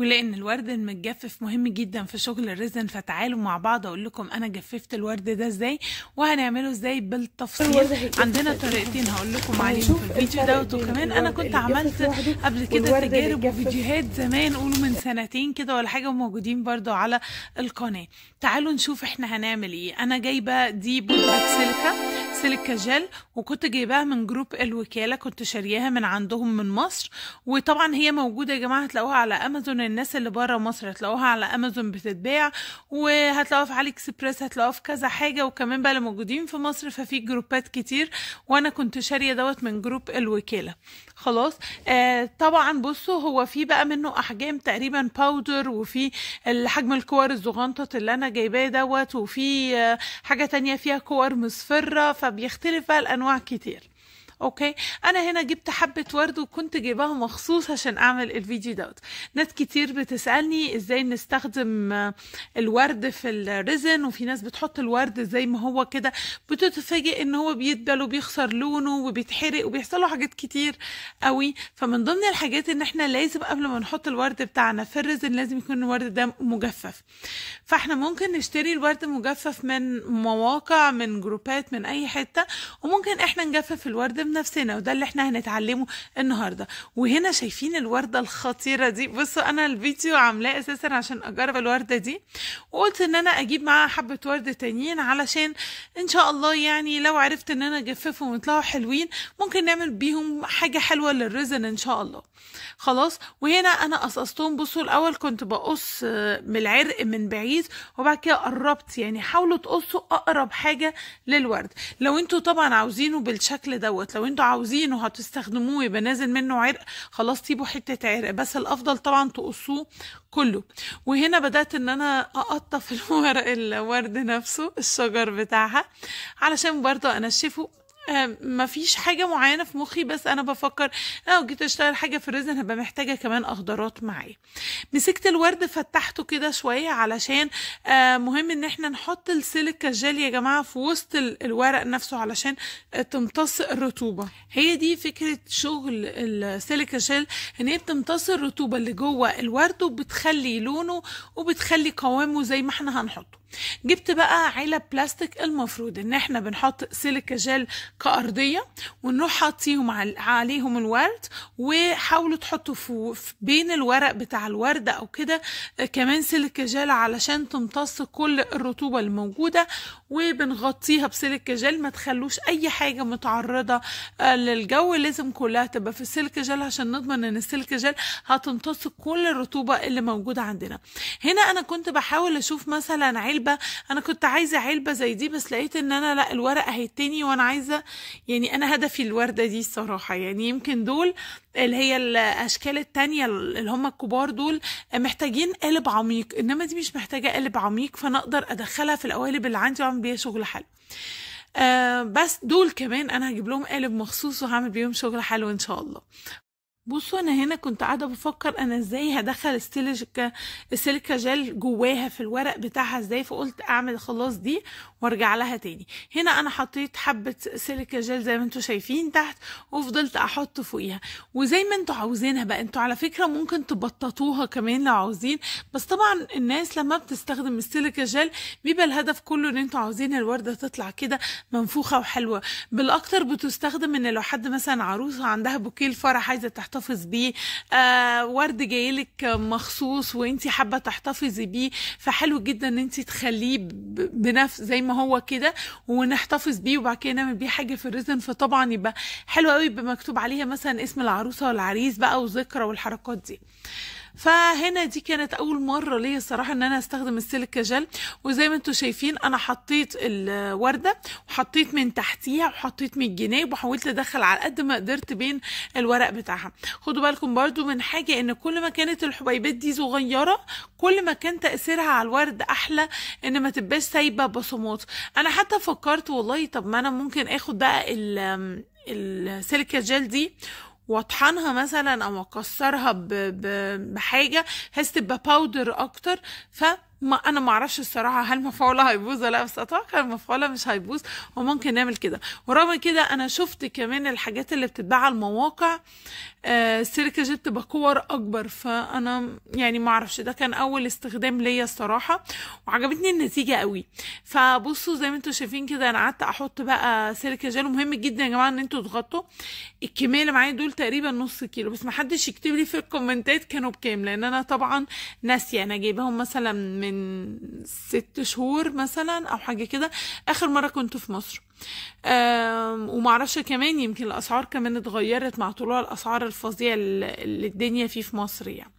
ولان الورد المتجفف مهم جدا في شغل الريزن فتعالوا مع بعض اقول لكم انا جففت الورد ده ازاي وهنعمله ازاي بالتفصيل عندنا طريقتين هقول لكم عليهم في الفيديو دوت وكمان انا كنت عملت قبل كده تجارب وفيديوهات زمان قولوا من سنتين كده ولا حاجه وموجودين برده على القناه تعالوا نشوف احنا هنعمل ايه انا جايبه دي بودره سيليكا سيليكا جل وكنت جايباها من جروب الوكاله كنت شارياها من عندهم من مصر وطبعا هي موجوده يا جماعه هتلاقوها على امازون الناس اللي بره مصر هتلاقوها على امازون بتتباع وهتلاقوها في علي اكسبريس هتلاقوها في كذا حاجه وكمان بقى اللي موجودين في مصر ففي جروبات كتير وانا كنت شاريه دوت من جروب الوكاله خلاص آه طبعا بصوا هو في بقى منه احجام تقريبا باودر وفي الحجم الكور الزغنطط اللي انا جايباه دوت وفي آه حاجه تانية فيها كور مصفره فبيختلف بقى الانواع كتير اوكي انا هنا جبت حبه ورد وكنت جايباها مخصوص عشان اعمل الفيديو دوت ناس كتير بتسالني ازاي نستخدم آه، الورد في الريزن وفي ناس بتحط الورد زي ما هو كده بتتفاجئ ان هو بيدبل وبيخسر لونه وبيتحرق وبيحصل له حاجات كتير قوي فمن ضمن الحاجات ان احنا لازم قبل ما نحط الورد بتاعنا في الريزن لازم يكون الورد ده مجفف فاحنا ممكن نشتري الورد مجفف من مواقع من جروبات من اي حته وممكن احنا نجفف الورد نفسنا وده اللي احنا هنتعلمه النهارده وهنا شايفين الورده الخطيره دي بصوا انا الفيديو عاملاه اساسا عشان اجرب الورده دي وقلت ان انا اجيب معاها حبه ورد تانيين علشان ان شاء الله يعني لو عرفت ان انا اجففهم ويطلعوا حلوين ممكن نعمل بيهم حاجه حلوه للرزن ان شاء الله خلاص وهنا انا قصصتهم بصوا الاول كنت بقص آه، من العرق من بعيد وبعد كده قربت يعني حاولوا تقصوا اقرب حاجه للورد لو انتوا طبعا عاوزينه بالشكل دوت لو لو انتوا عاوزينه هتستخدموه يبقى نازل منه عرق خلاص سيبوا حته عرق بس الافضل طبعا تقصوه كله وهنا بدات ان انا اقطف الورق الورد نفسه الشجر بتاعها علشان برضه انشفه آه، ما فيش حاجه معينه في مخي بس انا بفكر آه، لو جيت اشتغل حاجه في الريزن هبقى محتاجه كمان اخضرات معايا مسكت الورد فتحته كده شويه علشان آه، مهم ان احنا نحط السيليكا جيل يا جماعه في وسط الورق نفسه علشان تمتص الرطوبه هي دي فكره شغل السيليكا جل ان هي بتمتص الرطوبه اللي جوه الورد وبتخلي لونه وبتخلي قوامه زي ما احنا هنحطه جبت بقى علب بلاستيك المفروض ان احنا بنحط سيليكا جيل كأرضية ونروح حاطيهم عليهم الورد وحاولوا تحطوا بين الورق بتاع الوردة او كده آه، كمان سيليكا جيل علشان تمتص كل الرطوبة الموجودة وبنغطيها بسيليكا جيل ما تخلوش اي حاجة متعرضة آه، للجو لازم كلها تبقى في السيليكا جيل عشان نضمن ان السيليكا جيل هتمتص كل الرطوبة اللي موجودة عندنا هنا انا كنت بحاول اشوف مثلا علبة علبه انا كنت عايزه علبه زي دي بس لقيت ان انا لا الورقه هيتني وانا عايزه يعني انا هدفي الورده دي الصراحه يعني يمكن دول اللي هي الاشكال التانية اللي هم الكبار دول محتاجين قالب عميق انما دي مش محتاجه قالب عميق فانا اقدر ادخلها في القوالب اللي عندي واعمل بيها شغل حلو آه بس دول كمان انا هجيب لهم قالب مخصوص وهعمل بيهم شغل حلو ان شاء الله بصوا انا هنا كنت قاعده بفكر انا ازاي هدخل السيليكا السيليكا جل جواها في الورق بتاعها ازاي فقلت اعمل خلاص دي وارجع لها تاني هنا انا حطيت حبه سيليكا جل زي ما انتم شايفين تحت وفضلت احط فوقيها وزي ما انتم عاوزينها بقى انتوا على فكره ممكن تبططوها كمان لو عاوزين بس طبعا الناس لما بتستخدم السيليكا جل بيبقى الهدف كله ان انتوا عاوزين الورده تطلع كده منفوخه وحلوه بالاكتر بتستخدم ان لو حد مثلا عروسه عندها بوكيه الفرح عايزه تحتفظ تحتفظ بيه آه ورد جايلك مخصوص وانت حابه تحتفظي بيه فحلو جدا ان انت تخليه بنفس زي ما هو كده ونحتفظ بيه وبعد كده نعمل بيه حاجه في الريزن فطبعا يبقى حلو قوي يبقى مكتوب عليها مثلا اسم العروسه والعريس بقى وذكرى والحركات دي فهنا دي كانت اول مره ليا الصراحه ان انا استخدم السلك جل وزي ما انتم شايفين انا حطيت الورده وحطيت من تحتيها وحطيت من الجناب وحاولت ادخل على قد ما قدرت بين الورق بتاعها خدوا بالكم برضو من حاجه ان كل ما كانت الحبيبات دي صغيره كل ما كان تاثيرها على الورد احلى ان ما تبقاش سايبه بصمات انا حتى فكرت والله طب ما انا ممكن اخد بقى السلك جل دي واطحنها مثلا او اكسرها بحاجه بحيث تبقى باودر اكتر ف ما انا ما اعرفش الصراحه هل مفعولها هيبوظ ولا بس اتوقع مفعولها مش هيبوظ وممكن نعمل كده ورغم كده انا شفت كمان الحاجات اللي بتتباع على المواقع آه سيركا جبت بكور اكبر فانا يعني ما اعرفش ده كان اول استخدام ليا الصراحه وعجبتني النتيجه قوي فبصوا زي ما انتم شايفين كده انا قعدت احط بقى سيركا جل ومهم جدا يا جماعه ان انتم تغطوا الكميه اللي معايا دول تقريبا نص كيلو بس ما حدش يكتب لي في الكومنتات كانوا بكام لان انا طبعا ناسيه انا جايباهم مثلا من من ست شهور مثلا او حاجه كده اخر مره كنت في مصر ومعرفش كمان يمكن الاسعار كمان اتغيرت مع طلوع الاسعار الفظيع اللي الدنيا فيه في مصر يعني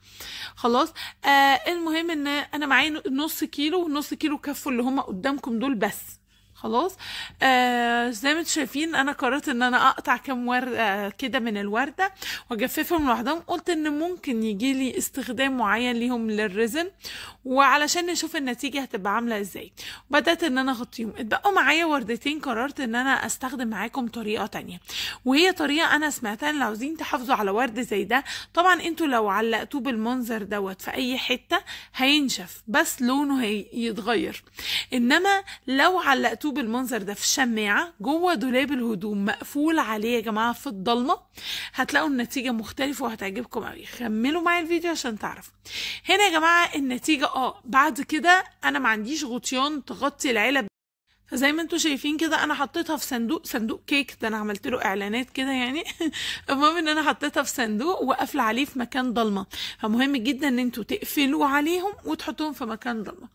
خلاص آه، المهم ان انا معايا نص كيلو ونص كيلو كفوا اللي هما قدامكم دول بس خلاص آه زي ما انتم شايفين انا قررت ان انا اقطع كام ورده آه، كده من الورده واجففهم لوحدهم قلت ان ممكن يجي لي استخدام معين ليهم للريزن وعلشان نشوف النتيجه هتبقى عامله ازاي بدات ان انا اغطيهم اتبقوا معايا وردتين قررت ان انا استخدم معاكم طريقه تانية وهي طريقه انا سمعتها ان لو عاوزين تحافظوا على ورد زي ده طبعا انتوا لو علقتوه بالمنظر دوت في اي حته هينشف بس لونه هيتغير انما لو علقتوه مكتوب بالمنظر ده في شماعه جوه دولاب الهدوم مقفول عليه يا جماعه في الضلمه هتلاقوا النتيجه مختلفه وهتعجبكم قوي خملوا معايا الفيديو عشان تعرفوا هنا يا جماعه النتيجه اه بعد كده انا ما عنديش غطيان تغطي العلب فزي ما انتم شايفين كده انا حطيتها في صندوق صندوق كيك ده انا عملت له اعلانات كده يعني المهم ان انا حطيتها في صندوق وقافله عليه في مكان ضلمه فمهم جدا ان انتم تقفلوا عليهم وتحطوهم في مكان ضلمه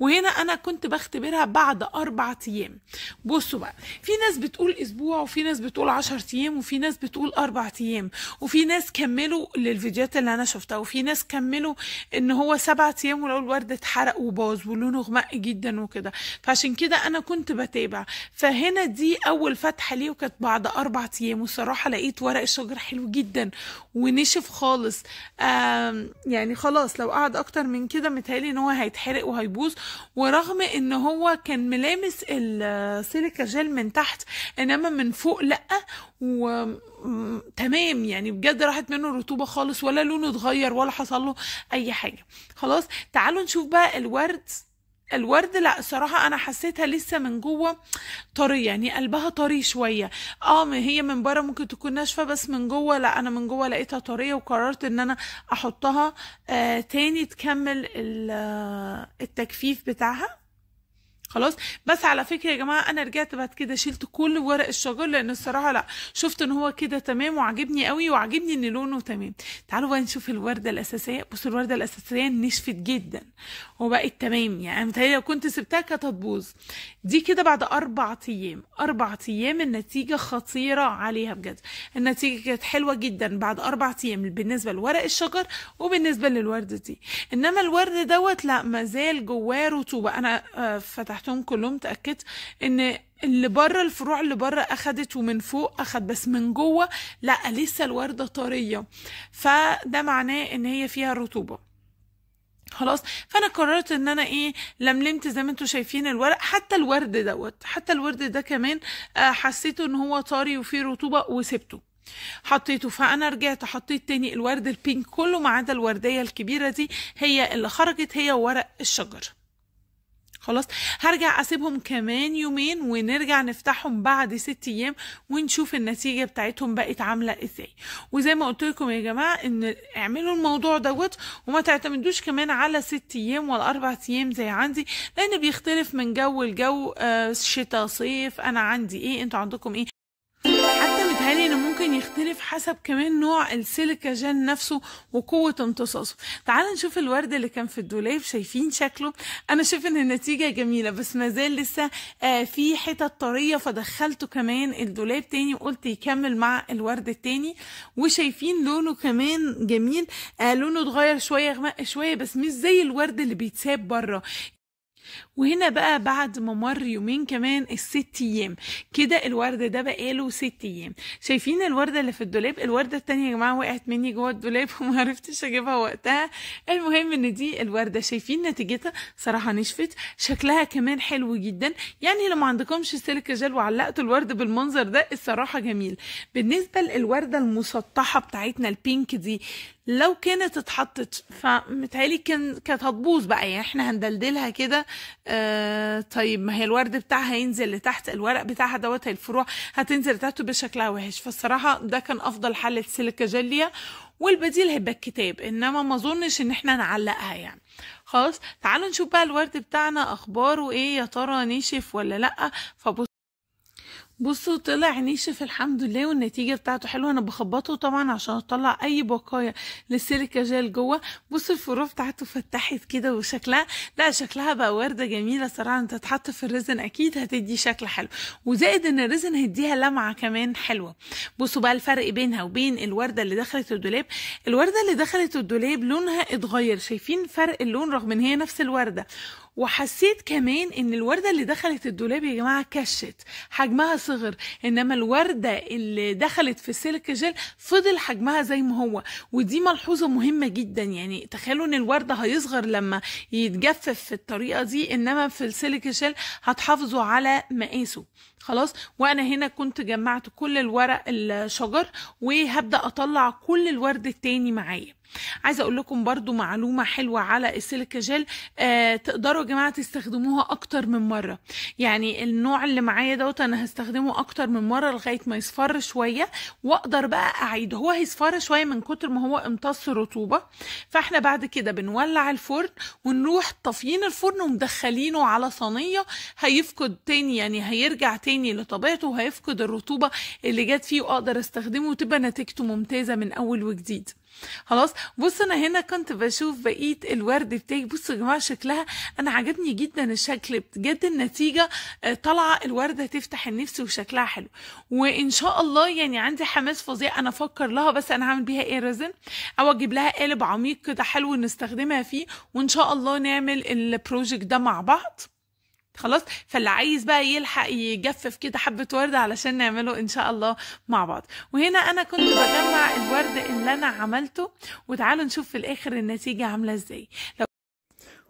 وهنا انا كنت بختبرها بعد اربع ايام بصوا بقى في ناس بتقول اسبوع وفي ناس بتقول 10 ايام وفي ناس بتقول اربع ايام وفي ناس كملوا للفيديوهات اللي انا شفتها وفي ناس كملوا ان هو سبعة ايام ولو الورد اتحرق وباظ ولونه غمق جدا وكده فعشان كده انا كنت كنت بتابع فهنا دي اول فتحه ليه وكانت بعد اربع ايام وصراحه لقيت ورق الشجر حلو جدا ونشف خالص يعني خلاص لو قعد اكتر من كده متهيألي ان هو هيتحرق وهيبوظ ورغم ان هو كان ملامس السيليكا جيل من تحت انما من فوق لا و تمام يعني بجد راحت منه الرطوبه خالص ولا لونه اتغير ولا حصل له اي حاجه خلاص تعالوا نشوف بقى الورد الورد لا صراحة أنا حسيتها لسه من جوه طرية يعني قلبها طري شوية اه هي من بره ممكن تكون ناشفة بس من جوه لا أنا من جوه لقيتها طرية وقررت إن أنا أحطها آه تاني تكمل آه، التجفيف بتاعها خلاص بس على فكره يا جماعه انا رجعت بعد كده شلت كل ورق الشجر لان الصراحه لا شفت ان هو كده تمام وعاجبني قوي وعاجبني ان لونه تمام تعالوا بقى نشوف الورده الاساسيه بصوا الورده الاساسيه نشفت جدا وبقت تمام يعني متهيألي لو كنت سبتها كانت هتبوظ دي كده بعد اربع ايام اربع ايام النتيجه خطيره عليها بجد النتيجه كانت حلوه جدا بعد اربع ايام بالنسبه لورق الشجر وبالنسبه للورده دي انما الورد دوت لا مازال جواه رطوبه انا آه، فتحت فتحتهم كلهم تأكدت ان اللي بره الفروع اللي بره اخدت ومن فوق اخد بس من جوه لا لسه الورده طريه فده معناه ان هي فيها رطوبه خلاص فانا قررت ان انا ايه لملمت زي ما انتم شايفين الورق حتى الورد دوت حتى الورد ده كمان آه، حسيته ان هو طري وفيه رطوبه وسبته حطيته فانا رجعت حطيت تاني الورد البينك كله ما عدا الورديه الكبيره دي هي اللي خرجت هي ورق الشجر خلاص هرجع اسيبهم كمان يومين ونرجع نفتحهم بعد ست ايام ونشوف النتيجه بتاعتهم بقت عامله ازاي وزي ما قلت لكم يا جماعه ان اعملوا الموضوع دوت وما تعتمدوش كمان على ست ايام ولا اربع ايام زي عندي لان بيختلف من جو لجو آه شتاء صيف انا عندي ايه انتوا عندكم ايه بيتهيألي إنه ممكن يختلف حسب كمان نوع السيليكا جل نفسه وقوة امتصاصه تعال نشوف الورد اللي كان في الدولاب شايفين شكله أنا شايف إن النتيجة جميلة بس ما زال لسه آه، في حتت طرية فدخلته كمان الدولاب تاني وقلت يكمل مع الورد التاني وشايفين لونه كمان جميل آه، لونه اتغير شوية غمق شوية بس مش زي الورد اللي بيتساب بره وهنا بقى بعد ما مر يومين كمان الست ايام كده الورد ده بقاله ست ايام شايفين الورده اللي في الدولاب الورده التانية يا جماعه وقعت مني جوه الدولاب وما عرفتش اجيبها وقتها المهم ان دي الورده شايفين نتيجتها صراحه نشفت شكلها كمان حلو جدا يعني لو ما عندكمش سلك جل وعلقتوا الورد بالمنظر ده الصراحه جميل بالنسبه للورده المسطحه بتاعتنا البينك دي لو كانت اتحطت فمتهيألي كان كانت هتبوظ بقى يعني احنا هندلدلها كده آه طيب ما هي الورد بتاعها هينزل لتحت الورق بتاعها دوت الفروع هتنزل لتحت بشكلها وحش فالصراحه ده كان افضل حل السيليكا جلية والبديل هيبقى الكتاب انما ما اظنش ان احنا نعلقها يعني خلاص تعالوا نشوف بقى الورد بتاعنا اخباره ايه يا ترى نشف ولا لا فبص بصوا طلع ناشف الحمد لله والنتيجة بتاعته حلوة انا بخبطه طبعا عشان اطلع اي بقايا للسيليكا جيل جوه بصوا الفروف بتاعته فتحت كده وشكلها لا شكلها بقى وردة جميلة صراحة انت تحط في الريزن اكيد هتدي شكل حلو وزائد ان الريزن هيديها لمعة كمان حلوة بصوا بقى الفرق بينها وبين الوردة اللي دخلت الدولاب الوردة اللي دخلت الدولاب لونها اتغير شايفين فرق اللون رغم ان هي نفس الوردة وحسيت كمان ان الورده اللي دخلت الدولاب يا جماعه كشت حجمها صغر انما الورده اللي دخلت في سلك جل فضل حجمها زي ما هو ودي ملحوظه مهمه جدا يعني تخيلوا ان الورده هيصغر لما يتجفف في الطريقه دي انما في السلك جل هتحافظوا على مقاسه خلاص وانا هنا كنت جمعت كل الورق الشجر وهبدا اطلع كل الورد التاني معايا عايزه اقول لكم برده معلومه حلوه على السيليكا جيل آه تقدروا يا جماعه تستخدموها اكتر من مره يعني النوع اللي معايا دوت انا هستخدمه اكتر من مره لغايه ما يصفر شويه واقدر بقى اعيده هو هيصفر شويه من كتر ما هو امتص رطوبه فاحنا بعد كده بنولع الفرن ونروح طافيين الفرن ومدخلينه على صينيه هيفقد تاني يعني هيرجع تاني تاني لطبيعته وهيفقد الرطوبة اللي جت فيه واقدر استخدمه وتبقى نتيجته ممتازة من اول وجديد خلاص بص انا هنا كنت بشوف بقيه الورد بتاعي بصوا يا جماعه شكلها انا عجبني جدا الشكل بجد النتيجه آه، طالعه الورده تفتح النفس وشكلها حلو وان شاء الله يعني عندي حماس فظيع انا افكر لها بس انا هعمل بيها ايه رزن او اجيب لها قالب عميق كده حلو نستخدمها فيه وان شاء الله نعمل البروجكت ده مع بعض خلاص فاللي عايز بقى يلحق يجفف كده حبة ورد علشان نعمله إن شاء الله مع بعض وهنا أنا كنت بجمع الورد اللي أنا عملته وتعالوا نشوف في الآخر النتيجة عاملة إزاي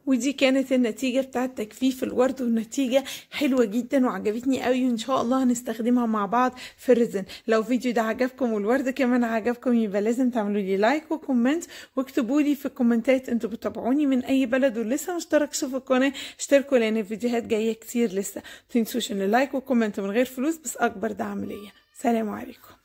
ودي كانت النتيجة بتاعة تجفيف الورد والنتيجة حلوة جدا وعجبتني قوي وان شاء الله هنستخدمها مع بعض في الرزن لو فيديو ده عجبكم والورد كمان عجبكم يبقى لازم تعملوا لي لايك وكومنت واكتبوا لي في الكومنتات انتوا بتتابعوني من اي بلد ولسه مشتركش في القناة اشتركوا لان الفيديوهات جاية كتير لسه متنسوش ان اللايك والكومنت من غير فلوس بس اكبر دعم ليا سلام عليكم